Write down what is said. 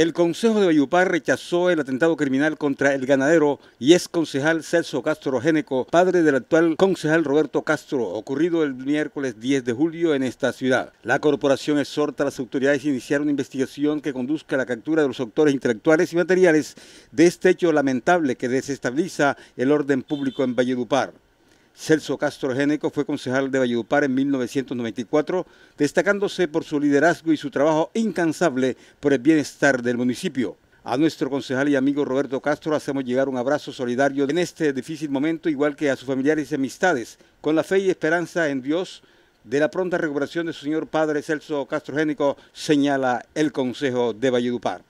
El Consejo de Valledupar rechazó el atentado criminal contra el ganadero y ex concejal Celso Castro Génico, padre del actual concejal Roberto Castro, ocurrido el miércoles 10 de julio en esta ciudad. La corporación exhorta a las autoridades a iniciar una investigación que conduzca a la captura de los autores intelectuales y materiales de este hecho lamentable que desestabiliza el orden público en Valledupar. Celso Castro Génico fue concejal de Valledupar en 1994, destacándose por su liderazgo y su trabajo incansable por el bienestar del municipio. A nuestro concejal y amigo Roberto Castro hacemos llegar un abrazo solidario en este difícil momento, igual que a sus familiares y amistades, con la fe y esperanza en Dios de la pronta recuperación de su señor padre Celso Castro Génico, señala el Consejo de Valledupar.